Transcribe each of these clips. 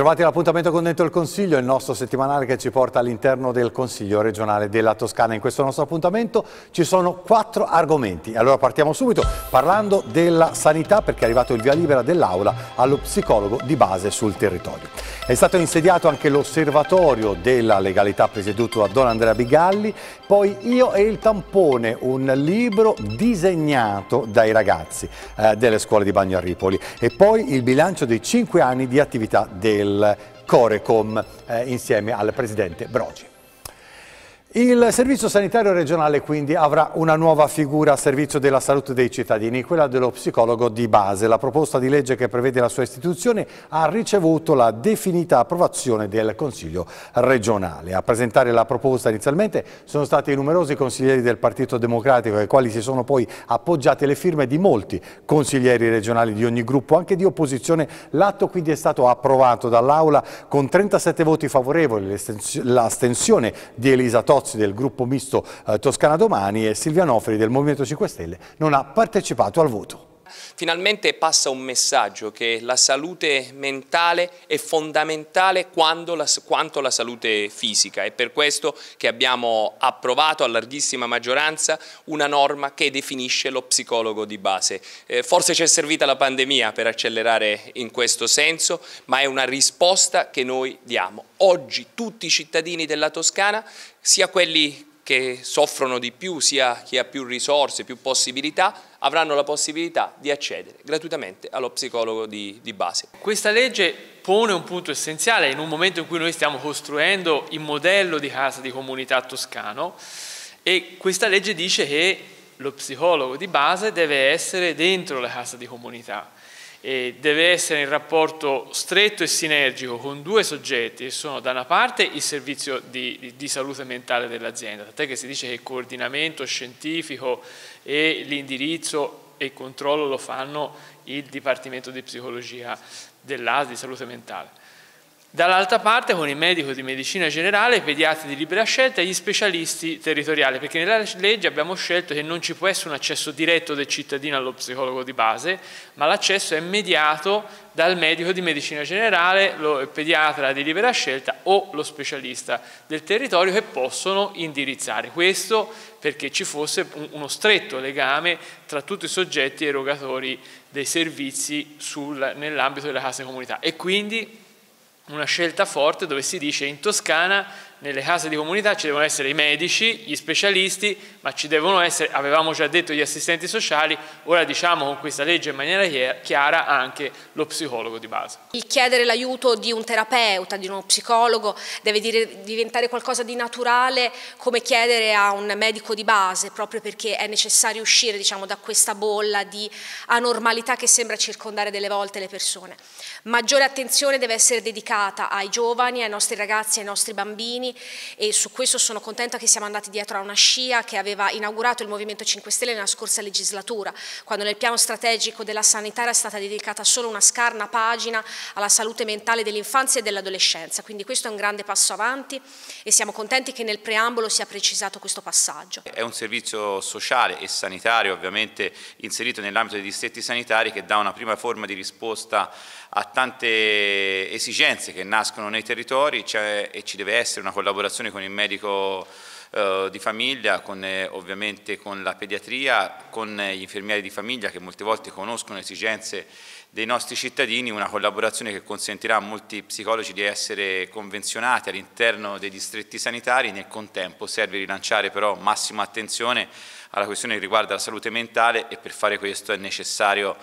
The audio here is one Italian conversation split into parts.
Bentrovati all'appuntamento con Dentro il Consiglio, il nostro settimanale che ci porta all'interno del Consiglio regionale della Toscana. In questo nostro appuntamento ci sono quattro argomenti. Allora partiamo subito parlando della sanità perché è arrivato il via libera dell'Aula allo psicologo di base sul territorio. È stato insediato anche l'osservatorio della legalità presieduto da Don Andrea Bigalli, poi Io e il tampone, un libro disegnato dai ragazzi eh, delle scuole di Bagno a Ripoli e poi il bilancio dei cinque anni di attività del Corecom eh, insieme al presidente Brogi. Il Servizio Sanitario Regionale quindi avrà una nuova figura a servizio della salute dei cittadini, quella dello psicologo di base. La proposta di legge che prevede la sua istituzione ha ricevuto la definita approvazione del Consiglio regionale. A presentare la proposta inizialmente sono stati numerosi consiglieri del Partito Democratico ai quali si sono poi appoggiate le firme di molti consiglieri regionali di ogni gruppo, anche di opposizione. L'atto quindi è stato approvato dall'Aula con 37 voti favorevoli, l'astensione di Elisa Totti Strozzi del gruppo misto eh, Toscana Domani e Silvia Nofri del Movimento 5 Stelle non ha partecipato al voto finalmente passa un messaggio che la salute mentale è fondamentale la, quanto la salute fisica. È per questo che abbiamo approvato a larghissima maggioranza una norma che definisce lo psicologo di base. Eh, forse ci è servita la pandemia per accelerare in questo senso, ma è una risposta che noi diamo. Oggi tutti i cittadini della Toscana, sia quelli che soffrono di più, sia chi ha più risorse, più possibilità, avranno la possibilità di accedere gratuitamente allo psicologo di, di base. Questa legge pone un punto essenziale in un momento in cui noi stiamo costruendo il modello di casa di comunità toscano e questa legge dice che lo psicologo di base deve essere dentro la casa di comunità eh, deve essere in rapporto stretto e sinergico con due soggetti che sono da una parte il servizio di, di, di salute mentale dell'azienda, tant'è che si dice che il coordinamento scientifico e l'indirizzo e il controllo lo fanno il Dipartimento di Psicologia dell'AS di salute mentale Dall'altra parte con il medico di medicina generale, i pediatri di libera scelta e gli specialisti territoriali, perché nella legge abbiamo scelto che non ci può essere un accesso diretto del cittadino allo psicologo di base, ma l'accesso è mediato dal medico di medicina generale, il pediatra di libera scelta o lo specialista del territorio che possono indirizzare. Questo perché ci fosse uno stretto legame tra tutti i soggetti erogatori dei servizi nell'ambito delle case comunità. E quindi una scelta forte dove si dice in Toscana nelle case di comunità ci devono essere i medici, gli specialisti, ma ci devono essere, avevamo già detto, gli assistenti sociali, ora diciamo con questa legge in maniera chiara anche lo psicologo di base. Il chiedere l'aiuto di un terapeuta, di uno psicologo, deve dire, diventare qualcosa di naturale come chiedere a un medico di base, proprio perché è necessario uscire diciamo, da questa bolla di anormalità che sembra circondare delle volte le persone. Maggiore attenzione deve essere dedicata ai giovani, ai nostri ragazzi, ai nostri bambini, e su questo sono contenta che siamo andati dietro a una scia che aveva inaugurato il Movimento 5 Stelle nella scorsa legislatura, quando nel piano strategico della sanità era stata dedicata solo una scarna pagina alla salute mentale dell'infanzia e dell'adolescenza, quindi questo è un grande passo avanti e siamo contenti che nel preambolo sia precisato questo passaggio. È un servizio sociale e sanitario ovviamente inserito nell'ambito dei distretti sanitari che dà una prima forma di risposta a tante esigenze che nascono nei territori cioè, e ci deve essere una collaborazione con il medico eh, di famiglia, con, eh, ovviamente con la pediatria, con gli infermieri di famiglia che molte volte conoscono le esigenze dei nostri cittadini, una collaborazione che consentirà a molti psicologi di essere convenzionati all'interno dei distretti sanitari, nel contempo serve rilanciare però massima attenzione alla questione che riguarda la salute mentale e per fare questo è necessario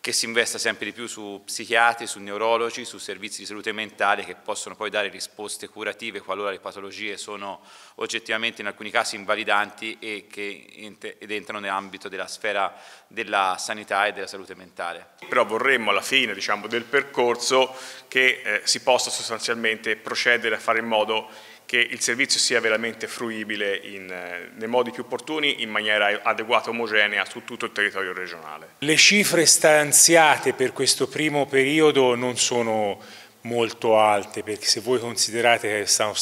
che si investa sempre di più su psichiatri, su neurologi, su servizi di salute mentale che possono poi dare risposte curative qualora le patologie sono oggettivamente in alcuni casi invalidanti e ed entrano nell'ambito della sfera della sanità e della salute mentale. Però vorremmo alla fine diciamo, del percorso che eh, si possa sostanzialmente procedere a fare in modo che il servizio sia veramente fruibile in, eh, nei modi più opportuni in maniera adeguata, e omogenea su tutto il territorio regionale. Le cifre stanziate per questo primo periodo non sono molto alte perché se voi considerate che stanno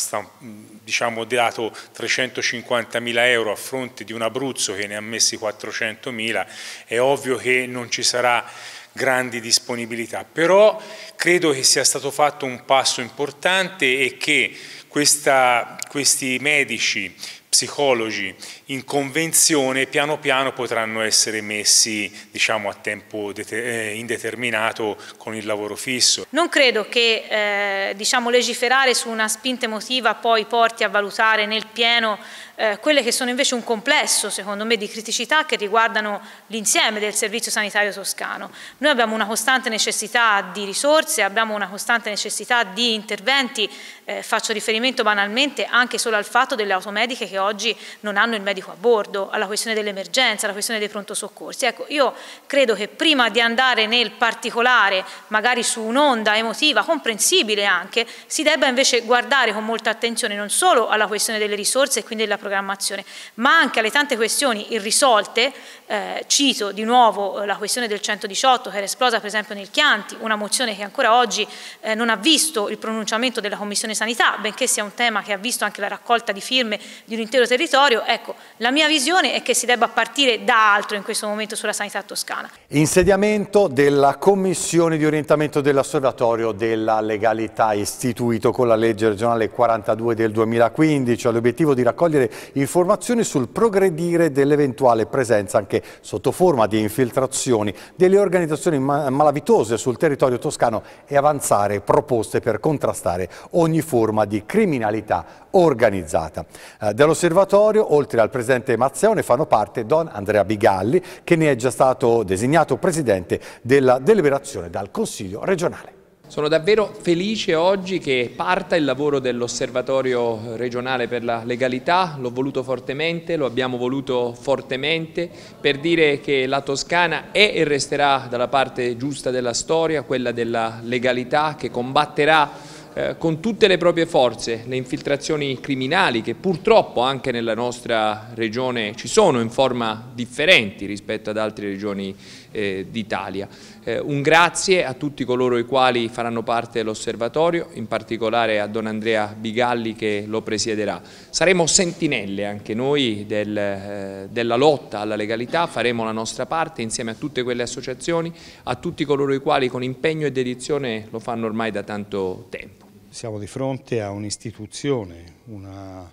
diciamo, dato 350 mila euro a fronte di un Abruzzo che ne ha messi 400 mila, è ovvio che non ci sarà grandi disponibilità, però credo che sia stato fatto un passo importante e che questa, questi medici, psicologi in convenzione piano piano potranno essere messi diciamo, a tempo eh, indeterminato con il lavoro fisso. Non credo che eh, diciamo, legiferare su una spinta emotiva poi porti porti a valutare nel pieno eh, quelle che sono invece un complesso, secondo me, di criticità che riguardano l'insieme del servizio sanitario toscano. Noi abbiamo una costante necessità di risorse, abbiamo una costante necessità di interventi, eh, faccio riferimento banalmente anche solo al fatto delle automediche che oggi non hanno il medico a bordo, alla questione dell'emergenza, alla questione dei pronto soccorsi. Ecco, io credo che prima di andare nel particolare, magari su un'onda emotiva, comprensibile anche, si debba invece guardare con molta attenzione non solo alla questione delle risorse e quindi della programmazione, ma anche alle tante questioni irrisolte, eh, cito di nuovo eh, la questione del 118 che era esplosa per esempio nel Chianti, una mozione che ancora oggi eh, non ha visto il pronunciamento della Commissione Sanità, benché sia un tema che ha visto anche la raccolta di firme di un intero territorio, ecco, la mia visione è che si debba partire da altro in questo momento sulla sanità toscana. Insediamento della Commissione di orientamento dell'Osservatorio della Legalità istituito con la legge regionale 42 del 2015 all'obiettivo di raccogliere informazioni sul progredire dell'eventuale presenza anche sotto forma di infiltrazioni delle organizzazioni malavitose sul territorio toscano e avanzare proposte per contrastare ogni forma di criminalità organizzata. Eh, dell'osservatorio, oltre al presidente Mazzeone, fanno parte Don Andrea Bigalli, che ne è già stato designato presidente della deliberazione dal Consiglio regionale. Sono davvero felice oggi che parta il lavoro dell'Osservatorio regionale per la legalità, l'ho voluto fortemente, lo abbiamo voluto fortemente per dire che la Toscana è e resterà dalla parte giusta della storia, quella della legalità che combatterà eh, con tutte le proprie forze le infiltrazioni criminali che purtroppo anche nella nostra regione ci sono in forma differenti rispetto ad altre regioni eh, d'Italia. Eh, un grazie a tutti coloro i quali faranno parte dell'osservatorio, in particolare a Don Andrea Bigalli che lo presiederà. Saremo sentinelle anche noi del, eh, della lotta alla legalità, faremo la nostra parte insieme a tutte quelle associazioni, a tutti coloro i quali con impegno e dedizione lo fanno ormai da tanto tempo. Siamo di fronte a un'istituzione, una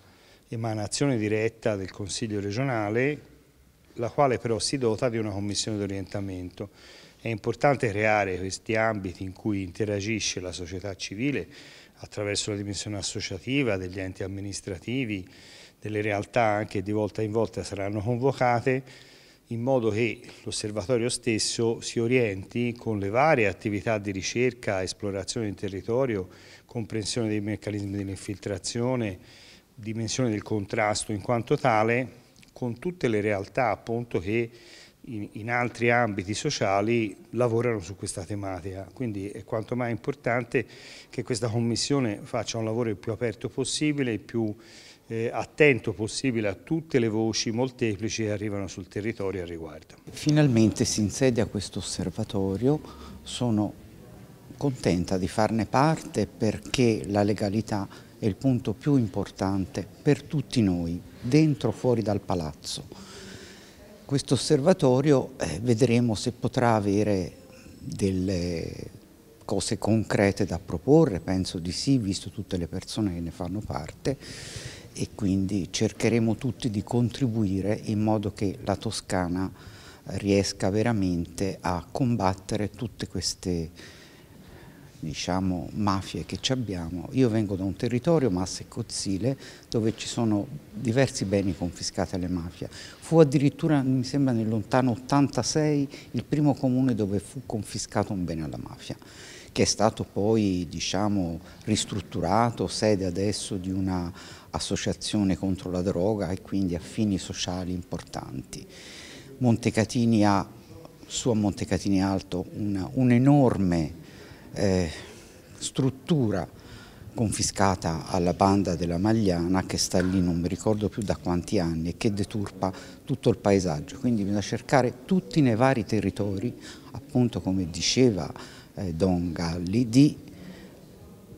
emanazione diretta del Consiglio regionale la quale però si dota di una commissione d'orientamento. È importante creare questi ambiti in cui interagisce la società civile attraverso la dimensione associativa degli enti amministrativi, delle realtà anche di volta in volta saranno convocate in modo che l'osservatorio stesso si orienti con le varie attività di ricerca, esplorazione del territorio, comprensione dei meccanismi dell'infiltrazione, dimensione del contrasto in quanto tale con tutte le realtà appunto che in, in, altri ambiti sociali lavorano su questa tematica, quindi è quanto mai importante che questa commissione faccia un lavoro il più aperto possibile, il più eh, attento possibile a tutte le voci molteplici che arrivano sul territorio al riguardo. Finalmente si insedia questo osservatorio, sono contenta di farne parte perché la legalità è il punto più importante per tutti noi, dentro o fuori dal palazzo. Questo osservatorio eh, vedremo se potrà avere delle cose concrete da proporre, penso di sì, visto tutte le persone che ne fanno parte e quindi cercheremo tutti di contribuire in modo che la Toscana riesca veramente a combattere tutte queste diciamo, mafie che ci abbiamo. Io vengo da un territorio, Massa e Cozzile, dove ci sono diversi beni confiscati alle mafie. Fu addirittura, mi sembra, nel lontano 86 il primo comune dove fu confiscato un bene alla mafia che è stato poi diciamo, ristrutturato, sede adesso di un'associazione contro la droga e quindi fini sociali importanti. Montecatini ha, su a Montecatini Alto, una, un enorme eh, struttura confiscata alla banda della Magliana che sta lì non mi ricordo più da quanti anni e che deturpa tutto il paesaggio, quindi bisogna cercare tutti nei vari territori, appunto come diceva eh, Don Galli, di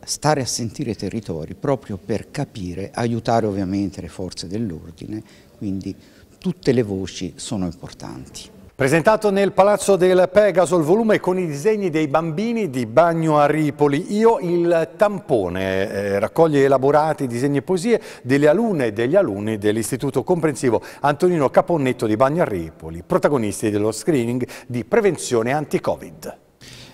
stare a sentire i territori proprio per capire, aiutare ovviamente le forze dell'ordine, quindi tutte le voci sono importanti. Presentato nel Palazzo del Pegaso il volume con i disegni dei bambini di Bagno a Ripoli, Io il tampone, eh, raccoglie elaborati disegni e poesie delle alunne e degli alunni dell'Istituto Comprensivo Antonino Caponnetto di Bagno a Ripoli, protagonisti dello screening di prevenzione anti-Covid.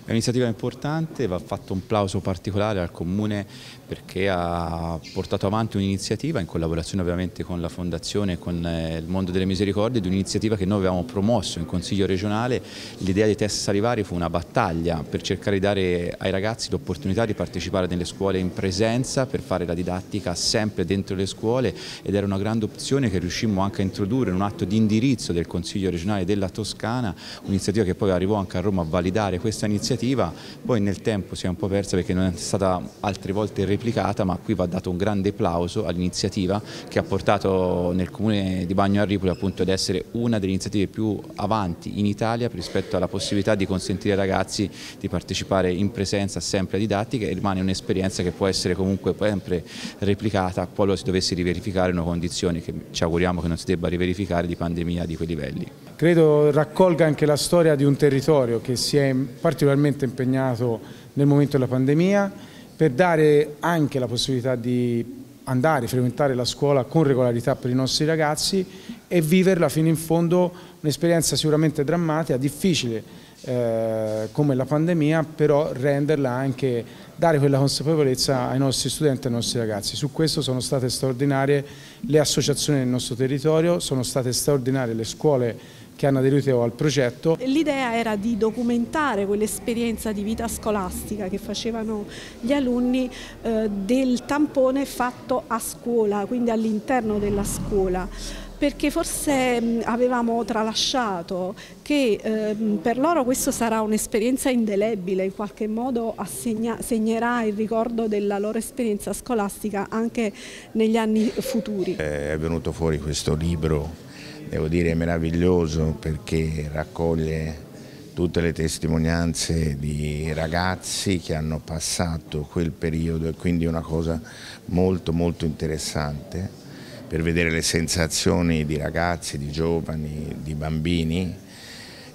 È un'iniziativa importante, va fatto un plauso particolare al Comune perché ha portato avanti un'iniziativa in collaborazione ovviamente con la Fondazione e con eh, il Mondo delle Misericordie, un'iniziativa che noi avevamo promosso in Consiglio regionale. L'idea dei test salivari fu una battaglia per cercare di dare ai ragazzi l'opportunità di partecipare nelle scuole in presenza per fare la didattica sempre dentro le scuole ed era una grande opzione che riuscimmo anche a introdurre in un atto di indirizzo del Consiglio regionale della Toscana, un'iniziativa che poi arrivò anche a Roma a validare questa iniziativa iniziativa poi nel tempo si è un po' persa perché non è stata altre volte replicata ma qui va dato un grande applauso all'iniziativa che ha portato nel comune di Bagno Arripoli appunto ad essere una delle iniziative più avanti in Italia rispetto alla possibilità di consentire ai ragazzi di partecipare in presenza sempre a didattica e rimane un'esperienza che può essere comunque sempre replicata qualora si dovesse riverificare una condizione che ci auguriamo che non si debba riverificare di pandemia di quei livelli. Credo raccolga anche la storia di un territorio che si è particolarmente particolarmente impegnato nel momento della pandemia per dare anche la possibilità di andare, frequentare la scuola con regolarità per i nostri ragazzi e viverla fino in fondo, un'esperienza sicuramente drammatica, difficile eh, come la pandemia, però renderla anche, dare quella consapevolezza ai nostri studenti e ai nostri ragazzi. Su questo sono state straordinarie le associazioni del nostro territorio, sono state straordinarie le scuole che hanno aderito al progetto. L'idea era di documentare quell'esperienza di vita scolastica che facevano gli alunni eh, del tampone fatto a scuola, quindi all'interno della scuola perché forse avevamo tralasciato che ehm, per loro questa sarà un'esperienza indelebile, in qualche modo assegna, segnerà il ricordo della loro esperienza scolastica anche negli anni futuri. Eh, è venuto fuori questo libro devo dire meraviglioso perché raccoglie tutte le testimonianze di ragazzi che hanno passato quel periodo e quindi è una cosa molto molto interessante per vedere le sensazioni di ragazzi, di giovani, di bambini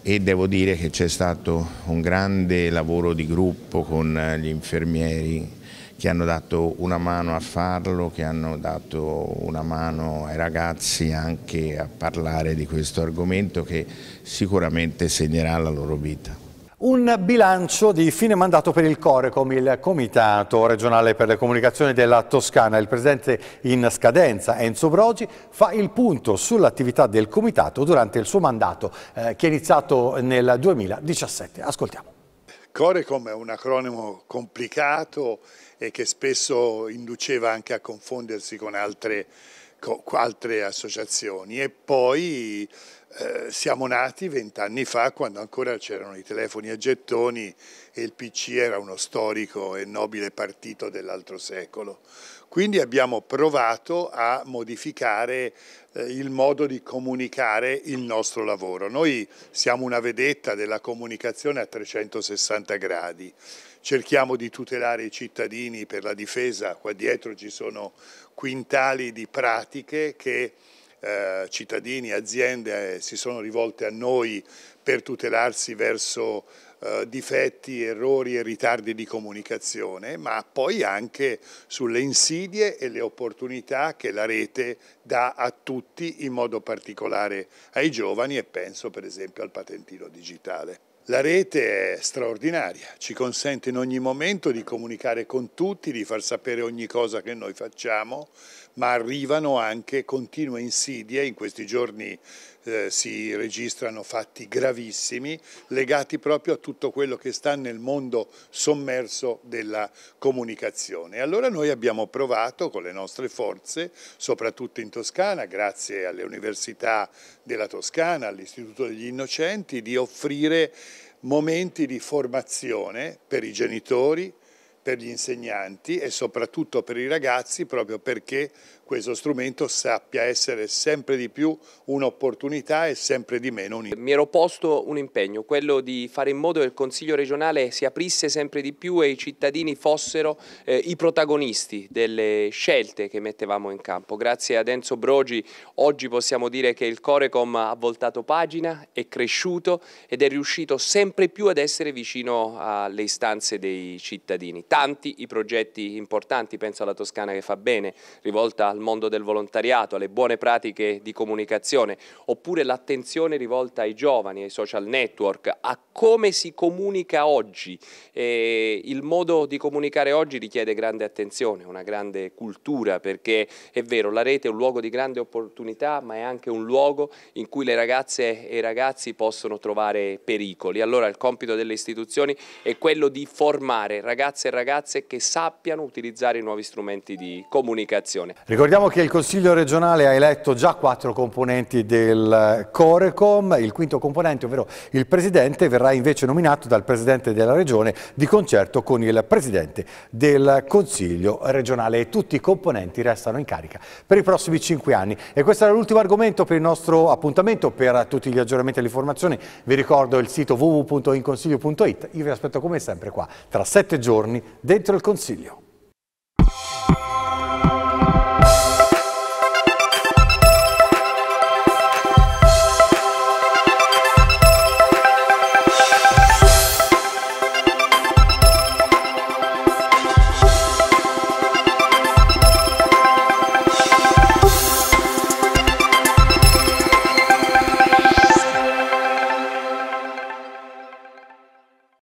e devo dire che c'è stato un grande lavoro di gruppo con gli infermieri che hanno dato una mano a farlo, che hanno dato una mano ai ragazzi anche a parlare di questo argomento che sicuramente segnerà la loro vita. Un bilancio di fine mandato per il Corecom, il Comitato regionale per le comunicazioni della Toscana. Il presidente in scadenza, Enzo Brogi, fa il punto sull'attività del Comitato durante il suo mandato eh, che è iniziato nel 2017. Ascoltiamo. Corecom è un acronimo complicato e che spesso induceva anche a confondersi con altre, con altre associazioni e poi eh, siamo nati vent'anni fa quando ancora c'erano i telefoni a gettoni e il PC era uno storico e nobile partito dell'altro secolo. Quindi abbiamo provato a modificare eh, il modo di comunicare il nostro lavoro. Noi siamo una vedetta della comunicazione a 360 gradi cerchiamo di tutelare i cittadini per la difesa, qua dietro ci sono quintali di pratiche che eh, cittadini, aziende eh, si sono rivolte a noi per tutelarsi verso eh, difetti, errori e ritardi di comunicazione, ma poi anche sulle insidie e le opportunità che la rete dà a tutti, in modo particolare ai giovani e penso per esempio al patentino digitale. La rete è straordinaria, ci consente in ogni momento di comunicare con tutti, di far sapere ogni cosa che noi facciamo ma arrivano anche continue insidie, in questi giorni eh, si registrano fatti gravissimi legati proprio a tutto quello che sta nel mondo sommerso della comunicazione. Allora noi abbiamo provato con le nostre forze, soprattutto in Toscana, grazie alle università della Toscana, all'Istituto degli Innocenti, di offrire momenti di formazione per i genitori, per gli insegnanti e soprattutto per i ragazzi proprio perché questo strumento sappia essere sempre di più un'opportunità e sempre di meno un Mi ero posto un impegno, quello di fare in modo che il Consiglio regionale si aprisse sempre di più e i cittadini fossero eh, i protagonisti delle scelte che mettevamo in campo. Grazie ad Enzo Brogi oggi possiamo dire che il Corecom ha voltato pagina, è cresciuto ed è riuscito sempre più ad essere vicino alle istanze dei cittadini. Tanti i progetti importanti, penso alla Toscana che fa bene, rivolta al mondo del volontariato, alle buone pratiche di comunicazione, oppure l'attenzione rivolta ai giovani, ai social network, a come si comunica oggi. E il modo di comunicare oggi richiede grande attenzione, una grande cultura, perché è vero, la rete è un luogo di grande opportunità, ma è anche un luogo in cui le ragazze e i ragazzi possono trovare pericoli. Allora il compito delle istituzioni è quello di formare ragazze e ragazze che sappiano utilizzare i nuovi strumenti di comunicazione. Ricordo Ricordiamo che il Consiglio regionale ha eletto già quattro componenti del eh, Corecom, il quinto componente, ovvero il Presidente, verrà invece nominato dal Presidente della Regione di concerto con il Presidente del Consiglio regionale e tutti i componenti restano in carica per i prossimi cinque anni. E questo era l'ultimo argomento per il nostro appuntamento, per tutti gli aggiornamenti e le informazioni vi ricordo il sito www.inconsiglio.it, io vi aspetto come sempre qua, tra sette giorni dentro il Consiglio.